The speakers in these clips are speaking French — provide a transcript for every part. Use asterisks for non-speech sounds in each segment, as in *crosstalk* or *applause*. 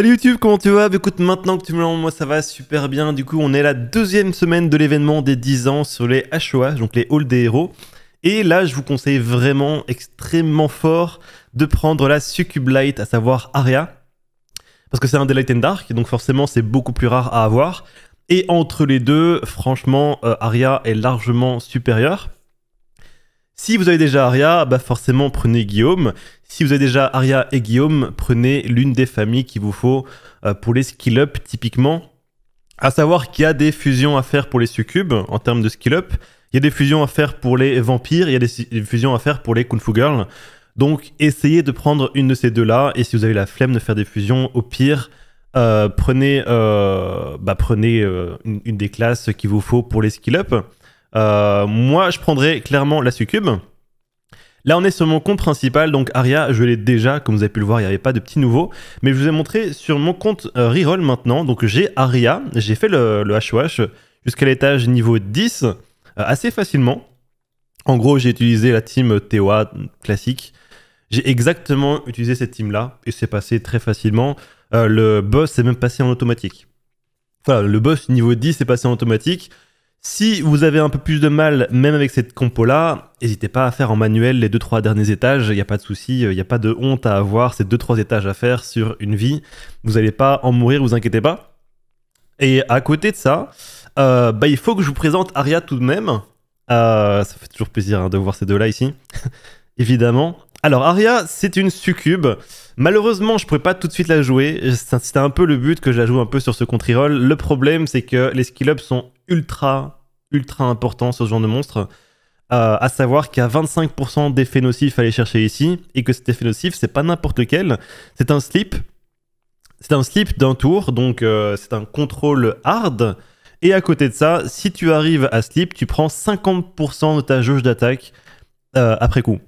Salut YouTube, comment tu vas bah, Écoute, maintenant que tu me l'envoies, moi ça va super bien. Du coup, on est la deuxième semaine de l'événement des 10 ans sur les HOA, donc les Halls des Héros. Et là, je vous conseille vraiment extrêmement fort de prendre la Succube Light, à savoir Aria. Parce que c'est un des Light and Dark, donc forcément c'est beaucoup plus rare à avoir. Et entre les deux, franchement, euh, Aria est largement supérieure. Si vous avez déjà Aria, bah forcément prenez Guillaume. Si vous avez déjà Aria et Guillaume, prenez l'une des familles qu'il vous faut euh, pour les skill-up typiquement. À savoir qu'il y a des fusions à faire pour les succubes en termes de skill-up. Il y a des fusions à faire pour les vampires, il y a des fusions à faire pour les kung fu girls. Donc essayez de prendre une de ces deux-là et si vous avez la flemme de faire des fusions, au pire, euh, prenez, euh, bah prenez une, une, des classes qu'il vous faut pour les skill-up. Euh, moi, je prendrais clairement la succube. Là, on est sur mon compte principal, donc Aria, je l'ai déjà, comme vous avez pu le voir, il n'y avait pas de petits nouveaux. Mais je vous ai montré sur mon compte euh, Reroll maintenant, donc j'ai Aria, j'ai fait le, le jusqu'à l'étage niveau 10, euh, assez facilement. En gros, j'ai utilisé la team TOA classique. J'ai exactement utilisé cette team-là, et c'est passé très facilement. le boss est même passé en automatique. Voilà, le boss niveau 10 est passé en automatique. Si vous avez un peu plus de mal, même avec cette compo-là, n'hésitez pas à faire en manuel les 2-3 derniers étages, il n'y a pas de souci, euh, il n'y a pas de honte à avoir, ces 2-3 étages à faire sur une vie, vous n'allez pas en mourir, vous inquiétez pas. Et à côté de ça, euh, bah, il faut que je vous présente Aria tout de même. Euh, ça fait toujours plaisir hein, de voir ces deux-là ici, *laughs* évidemment. Alors Aria, c'est une succube. Malheureusement, je ne pourrais pas tout de suite la jouer. C'était un peu le but que je la joue un peu sur ce contre roll Le problème, c'est que les skill-ups sont ultra, ultra important sur ce genre de monstre. Euh, à savoir qu'il y a 25% d'effets nocifs à aller chercher ici, et que cet effet nocif, c'est pas n'importe lequel, c'est un slip. C'est un slip d'un tour, donc euh, c'est un contrôle hard. Et à côté de ça, si tu arrives à slip, tu prends 50% de ta jauge d'attaque euh, après coup.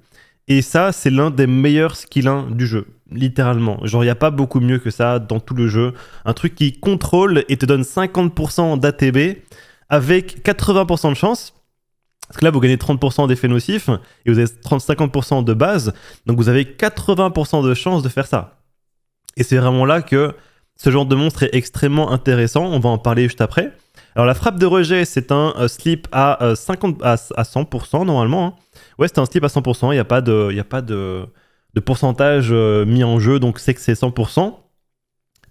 Et ça, c'est l'un des meilleurs skill du jeu, littéralement. Genre, il n'y a pas beaucoup mieux que ça dans tout le jeu. Un truc qui contrôle et te donne 50% d'ATB avec 80% de chance. Parce que là, vous gagnez 30% d'effets nocifs et vous avez 30-50% de base. Donc vous avez 80% de chance de faire ça. Et c'est vraiment là que ce genre de monstre est extrêmement intéressant. On va en parler juste après. Alors la frappe de rejet, c'est un euh, slip à, 50, euh, à, 100% normalement. Hein. Ouais, c'est un slip à 100%. Il n'y a pas de, a pas de, pourcentage euh, mis en jeu, donc c'est que c'est 100%.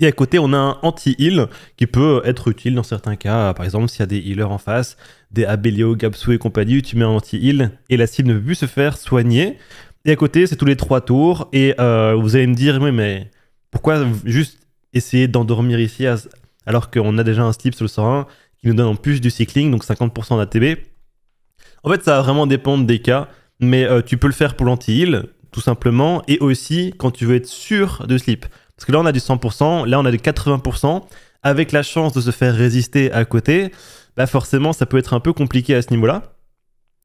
Et à côté, on a un anti-heal qui peut être utile dans certains cas. Par exemple, s'il y a des healers en face, des Abelio, Gapsu et compagnie, tu mets un anti-heal et la cible ne peut plus se faire soigner. Et à côté, c'est tous les trois tours. Et euh, vous allez me dire, oui, mais pourquoi juste essayer d'endormir ici alors qu'on a déjà un slip sur le 101 qui nous donne en plus du cycling, donc 50% d'ATB En fait, ça va vraiment dépendre des cas. Mais euh, tu peux le faire pour l'anti-heal, tout simplement. Et aussi quand tu veux être sûr de slip. Parce que là, on a du 100%, là, on a du 80%. Avec la chance de se faire résister à côté, bah forcément, ça peut être un peu compliqué à ce niveau-là.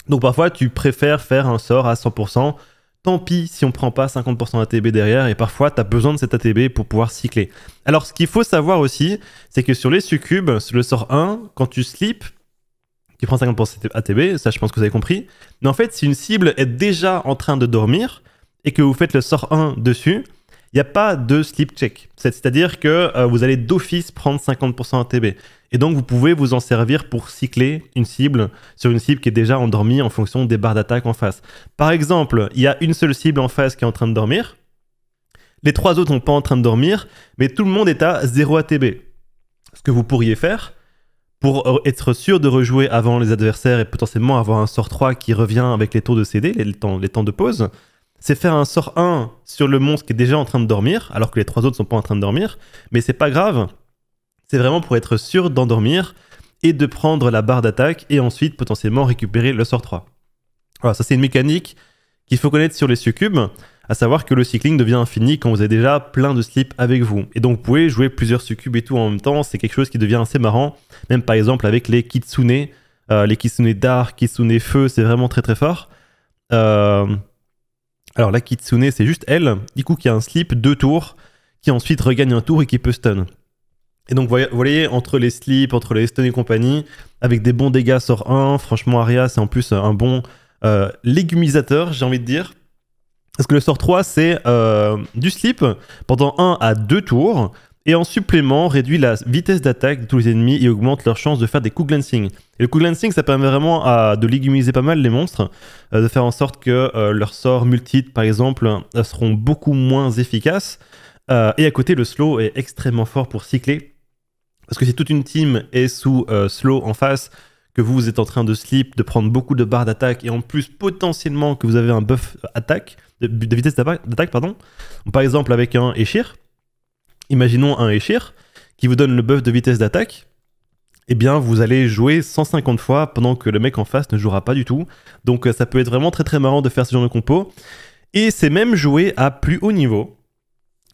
Donc parfois, tu préfères faire un sort à 100%. Tant pis si on prend pas 50% ATB derrière, et parfois tu as besoin de cet ATB pour pouvoir cycler. Alors ce qu'il faut savoir aussi, c'est que sur les succubes, sur le sort 1, quand tu slips, tu prends 50% ATB, ça je pense que vous avez compris. Mais en fait, si une cible est déjà en train de dormir et que vous faites le sort 1 dessus, il n'y a pas de slip check. C'est-à-dire que euh, vous allez d'office prendre 50% ATB. Et donc, vous pouvez vous en servir pour cycler une cible sur une cible qui est déjà endormie en fonction des barres d'attaque en face. Par exemple, il y a une seule cible en face qui est en train de dormir. Les trois autres sont pas en train de dormir, mais tout le monde est à 0 ATB. Ce que vous pourriez faire, pour euh, être sûr de rejouer avant les adversaires et potentiellement avoir un sort 3 qui revient avec les taux de CD, les temps de pause, c'est faire un sort 1 sur le monstre qui est déjà en train de dormir, alors que les trois autres ne sont pas en train de dormir, mais c'est pas grave. C'est vraiment pour être sûr d'endormir et de prendre la barre d'attaque et ensuite potentiellement récupérer le sort 3. Voilà, ça c'est une mécanique qu'il faut connaître sur les succubes, à savoir que le cycling devient infini quand vous avez déjà plein de slips avec vous. Et donc vous pouvez jouer plusieurs succubes et tout en même temps, c'est quelque chose qui devient assez marrant, même par exemple avec les kitsune, euh, les kitsune d'art, kitsune feu, c'est vraiment très très fort. Euh, alors la Kitsune, c'est juste elle, du coup, qui a un slip, deux tours, qui ensuite regagne un tour et qui peut stun. Et donc, vous voyez, entre les slips, entre les stun et compagnie, avec des bons dégâts sort 1, franchement, Aria, c'est en plus euh, un bon euh, légumisateur, j'ai envie de dire. Parce que le sort 3, c'est euh, du slip pendant 1 à 2 tours et en supplément réduit la vitesse d'attaque de tous les ennemis et augmente leur chance de faire des coups glancing. Et le coup glancing, ça permet vraiment de légumiser pas mal les monstres, euh, de faire en sorte que euh, leurs sorts multi par exemple, euh, seront beaucoup moins efficaces. et à côté, le slow est extrêmement fort pour cycler, parce que si toute une team est sous slow en face, que vous êtes en train de slip, de prendre beaucoup de barres d'attaque, et en plus potentiellement que vous avez un buff attaque, de, vitesse d'attaque, pardon, par exemple avec un Eshir imaginons un Eshir qui vous donne le buff de vitesse d'attaque, eh bien vous allez jouer 150 fois pendant que le mec en face ne jouera pas du tout. Donc euh, ça peut être vraiment très très marrant de faire ce genre de compo. Et c'est même joué à plus haut niveau.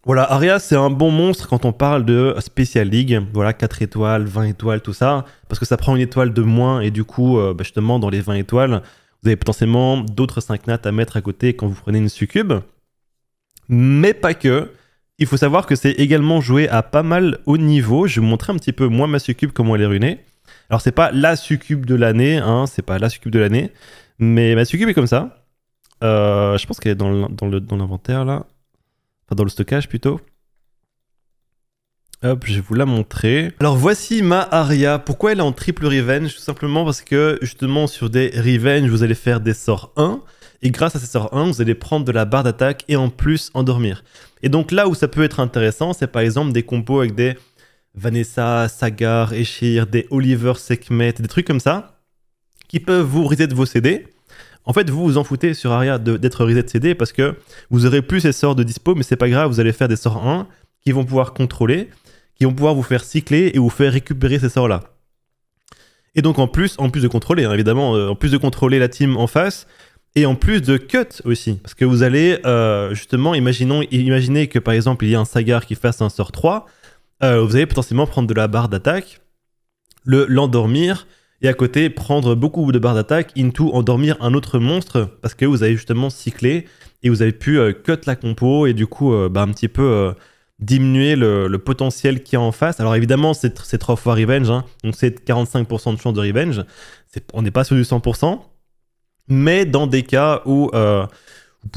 Voilà, Aria, c'est un bon monstre quand on parle de Special League. Voilà, 4 étoiles, 20 étoiles, tout ça. Parce que ça prend une étoile de moins et du coup, euh, bah, justement, dans les 20 étoiles, vous avez potentiellement d'autres 5 nattes à mettre à côté quand vous prenez une succube. Mais pas que. Il faut savoir que c'est également joué à pas mal haut niveau. Je vais vous montrer un petit peu, moi, ma succube, comment elle est ruinée. Alors, c'est pas la succube de l'année, hein, c'est pas la succube de l'année, mais ma succube est comme ça. Euh, je pense qu'elle est dans l'inventaire, là. Enfin, dans le stockage, plutôt. Hop, je vais vous la montrer. Alors voici ma Aria. Pourquoi elle est en triple revenge Tout simplement parce que justement sur des revenge, vous allez faire des sorts 1. Et grâce à ces sorts 1, vous allez prendre de la barre d'attaque et en plus endormir. Et donc là où ça peut être intéressant, c'est par exemple des compos avec des Vanessa, Sagar, Eshir, des Oliver, Sekhmet, des trucs comme ça, qui peuvent vous reset vos CD. En fait, vous vous en foutez sur Aria d'être reset CD parce que vous aurez plus ces sorts de dispo, mais c'est pas grave, vous allez faire des sorts 1 qui vont pouvoir contrôler, qui vont pouvoir vous faire cycler et vous faire récupérer ces sorts-là. Et donc en plus, en plus de contrôler, hein, évidemment, euh, en plus de contrôler la team en face, et en plus de cut aussi. Parce que vous allez, euh, justement, imaginons, imaginez que par exemple, il y a un Sagar qui fasse un sort 3, euh, vous allez potentiellement prendre de la barre d'attaque, le l'endormir, et à côté, prendre beaucoup de barres d'attaque, into endormir un autre monstre, parce que vous avez justement cyclé, et vous avez pu euh, cut la compo, et du coup, bah, un petit peu diminuer le, potentiel qu'il y a en face. Alors évidemment, c'est 3 fois revenge, hein, donc c'est 45% de chance de revenge, on n'est pas sur du 100%, mais dans des cas où euh,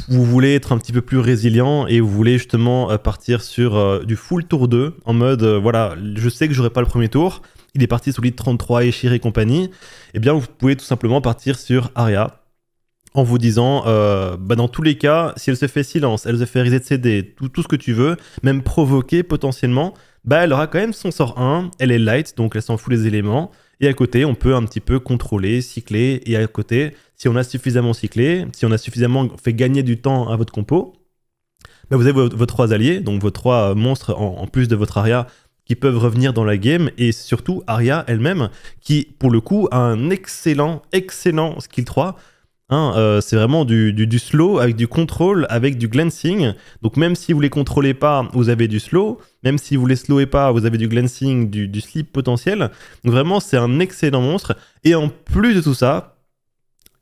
vous voulez être un petit peu plus résilient et vous voulez justement euh, partir sur euh, du full tour 2, en mode voilà, je sais que j'aurai pas le premier tour, il est parti sous lead 33 et et compagnie, eh bien vous pouvez tout simplement partir sur Aria en vous disant bah dans tous les cas, si elle se fait silence, elle se fait reset CD, tout, tout ce que tu veux, même provoquer potentiellement, bah elle aura quand même son sort 1, elle est light donc elle s'en fout des éléments. Et à côté, on peut un petit peu contrôler, cycler, et à côté, si on a suffisamment cyclé, si on a suffisamment fait gagner du temps à votre compo, ben vous avez vos, trois alliés, donc vos trois monstres en, plus de votre aria qui peuvent revenir dans la game et surtout Arya elle-même qui pour le coup a un excellent excellent skill 3 hein, euh, c'est vraiment du, slow avec du contrôle avec du glancing donc même si vous ne les contrôlez pas vous avez du slow même si vous les slowez pas vous avez du glancing du, slip potentiel donc vraiment c'est un excellent monstre et en plus de tout ça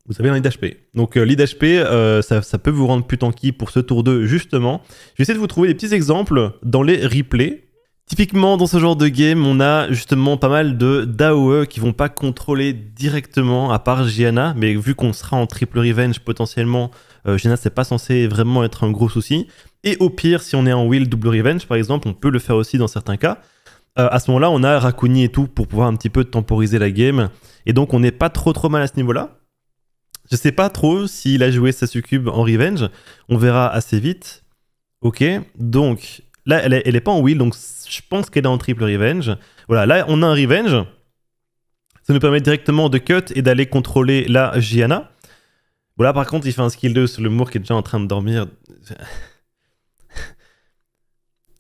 vous avez un lead HP. Donc euh, lead HP, euh, ça, peut vous rendre plus tanky pour ce tour 2 justement. Je vais essayer de vous trouver des petits exemples dans les replays. Typiquement dans ce genre de game, on a justement pas mal de DAOE qui vont pas contrôler directement à part Gianna, mais vu qu'on sera en triple revenge potentiellement, euh, Gianna c'est pas censé vraiment être un gros souci. Et au pire, si on est en wheel double revenge par exemple, on peut le faire aussi dans certains cas. Euh, à ce moment-là, on a Rakuni et tout pour pouvoir un petit peu temporiser la game. Et donc, on n'est pas trop trop mal à ce niveau-là. Je sais pas trop s'il a joué sa succube en revenge. On verra assez vite. Ok, donc là, elle est, pas en wheel, donc je pense qu'elle est en triple revenge. Voilà, là, on a un revenge. Ça nous permet directement de cut et d'aller contrôler la Gianna. Voilà, par contre, il fait un skill 2 sur le Mur qui est déjà en train de dormir.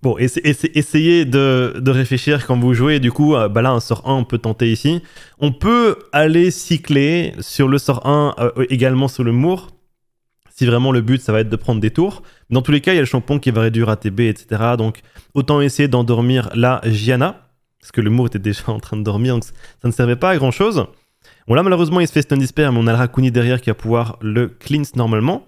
Bon, essayez de, réfléchir quand vous jouez. Du coup, euh, bah là, un sort 1, on peut tenter ici. On peut aller cycler sur le sort 1, euh, euh, également sur le Moor, si vraiment le but, ça va être de prendre des tours. Dans tous les cas, il y a le champon qui va réduire ATB, etc. Donc, autant essayer d'endormir la Gianna, parce que le mour était déjà en train de dormir, donc ça ne servait pas à grand-chose. Bon, là, malheureusement, il se fait stun Dispair, mais on a le Rakuni derrière qui va pouvoir le cleanse normalement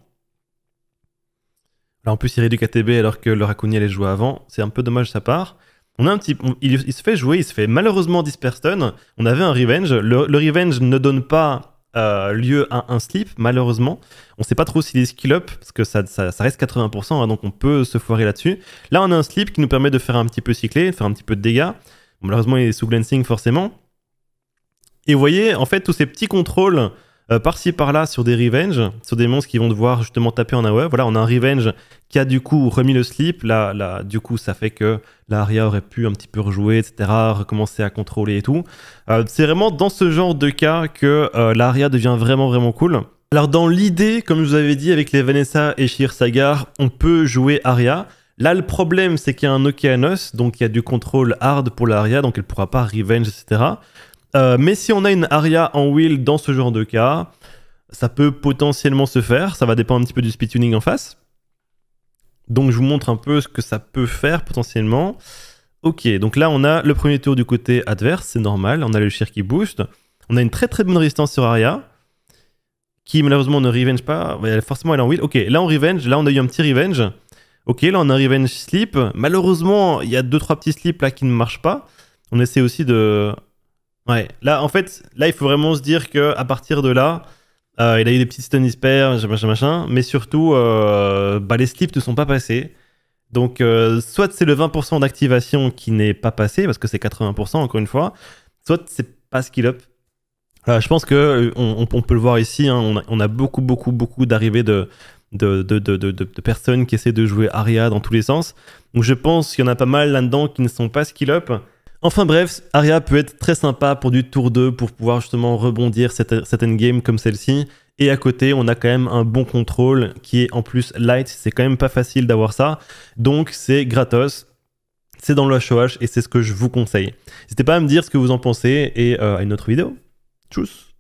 en plus, il réduit KTB alors que le Raccoon les jouer avant. C'est un peu dommage sa part. On a un petit, il, se fait jouer, il se fait malheureusement stun. On avait un Revenge. Le, Revenge ne donne pas euh, lieu à un slip, malheureusement. On ne sait pas trop s'il est skill-up, parce que ça, reste 80%, hein, donc on peut se foirer là-dessus. Là, on a un slip qui nous permet de faire un petit peu cycler, de faire un petit peu de dégâts. malheureusement, il est sous glancing forcément. Et vous voyez, en fait, tous ces petits contrôles euh, par-ci par-là sur des revenge, sur des monstres qui vont devoir justement taper en AOE. Voilà, on a un revenge qui a du coup remis le slip. Là, là du coup, ça fait que l'aria aurait pu un petit peu rejouer, etc., recommencer à contrôler et tout. Euh, c'est vraiment dans ce genre de cas que euh, l'aria devient vraiment, vraiment cool. Alors, dans l'idée, comme je vous avais dit, avec les Vanessa et Shir Sagar, on peut jouer Aria. Là, le problème, c'est qu'il y a un Okeanos, donc il y a du contrôle hard pour l'Aria, donc elle ne pourra pas revenge, etc. Euh, mais si on a une aria en wheel dans ce genre de cas, ça peut potentiellement se faire. Ça va dépendre un petit peu du speed tuning en face. Donc je vous montre un peu ce que ça peut faire potentiellement. Ok, donc là on a le premier tour du côté adverse, c'est normal. On a le Shir qui boost. On a une très très bonne résistance sur aria qui malheureusement ne revenge pas. Forcément elle est en wheel. Ok, là on revenge. Là on a eu un petit revenge. Ok, là on a revenge slip. Malheureusement, il y a 2-3 petits slips là qui ne marchent pas. On essaie aussi de Ouais, là, en fait, là, il faut vraiment se dire que à partir de là, euh, il a eu des petites stunnies machin, machin, machin, mais surtout, euh, bah, les slips ne sont pas passés. Donc, euh, soit c'est le 20% d'activation qui n'est pas passé, parce que c'est 80% encore une fois, soit c'est pas skill up. je pense que on, peut le voir ici, hein, on, a, beaucoup, beaucoup, beaucoup d'arrivées de, de, de, personnes qui essaient de jouer Aria dans tous les sens. Donc, je pense qu'il y en a pas mal là-dedans qui ne sont pas skill up. Enfin bref, Aria peut être très sympa pour du tour 2 pour pouvoir justement rebondir cette, games comme celle-ci. Et à côté, on a quand même un bon contrôle qui est en plus light. C'est quand même pas facile d'avoir ça. Donc c'est gratos. C'est dans le HOH et c'est ce que je vous conseille. N'hésitez pas à me dire ce que vous en pensez et euh, à une autre vidéo. Tchuss